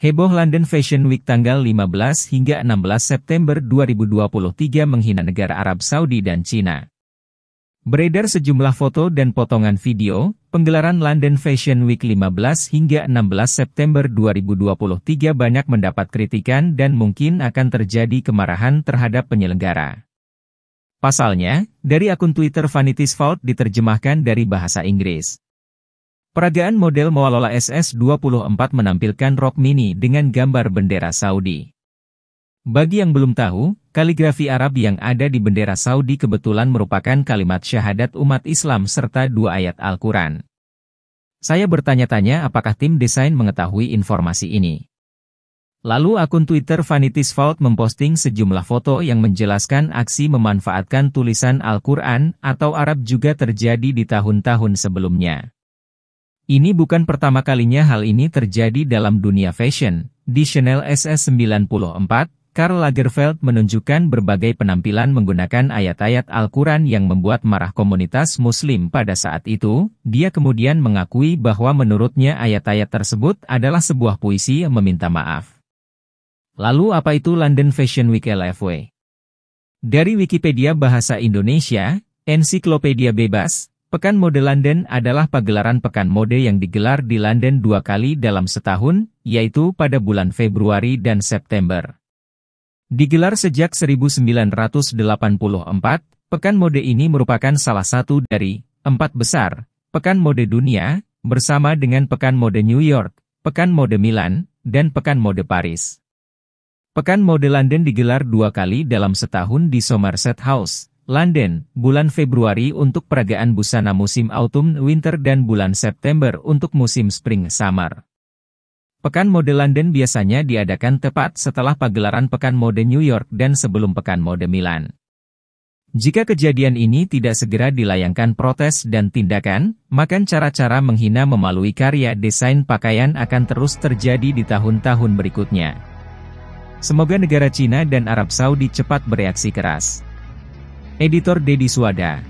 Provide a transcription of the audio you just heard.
Heboh London Fashion Week tanggal 15 hingga 16 September 2023 menghina negara Arab Saudi dan Cina. Beredar sejumlah foto dan potongan video, penggelaran London Fashion Week 15 hingga 16 September 2023 banyak mendapat kritikan dan mungkin akan terjadi kemarahan terhadap penyelenggara. Pasalnya, dari akun Twitter Vanity's Vault diterjemahkan dari bahasa Inggris. Peragaan model Moalola SS24 menampilkan rok mini dengan gambar bendera Saudi. Bagi yang belum tahu, kaligrafi Arab yang ada di bendera Saudi kebetulan merupakan kalimat syahadat umat Islam serta dua ayat Al-Quran. Saya bertanya-tanya apakah tim desain mengetahui informasi ini. Lalu akun Twitter Vanities Vault memposting sejumlah foto yang menjelaskan aksi memanfaatkan tulisan Al-Quran atau Arab juga terjadi di tahun-tahun sebelumnya. Ini bukan pertama kalinya hal ini terjadi dalam dunia fashion. Di Chanel SS94, Karl Lagerfeld menunjukkan berbagai penampilan menggunakan ayat-ayat Al-Quran yang membuat marah komunitas muslim pada saat itu, dia kemudian mengakui bahwa menurutnya ayat-ayat tersebut adalah sebuah puisi yang meminta maaf. Lalu apa itu London Fashion Week LFW? Dari Wikipedia Bahasa Indonesia, Ensiklopedia Bebas, Pekan Mode London adalah pagelaran pekan mode yang digelar di London dua kali dalam setahun, yaitu pada bulan Februari dan September. Digelar sejak 1984, pekan mode ini merupakan salah satu dari empat besar, pekan mode dunia, bersama dengan pekan mode New York, pekan mode Milan, dan pekan mode Paris. Pekan mode London digelar dua kali dalam setahun di Somerset House, London, bulan Februari untuk peragaan busana musim autumn-winter dan bulan September untuk musim spring-summer. Pekan mode London biasanya diadakan tepat setelah pagelaran Pekan mode New York dan sebelum Pekan mode Milan. Jika kejadian ini tidak segera dilayangkan protes dan tindakan, maka cara-cara menghina memalui karya desain pakaian akan terus terjadi di tahun-tahun berikutnya. Semoga negara Cina dan Arab Saudi cepat bereaksi keras. Editor Dedi Suwada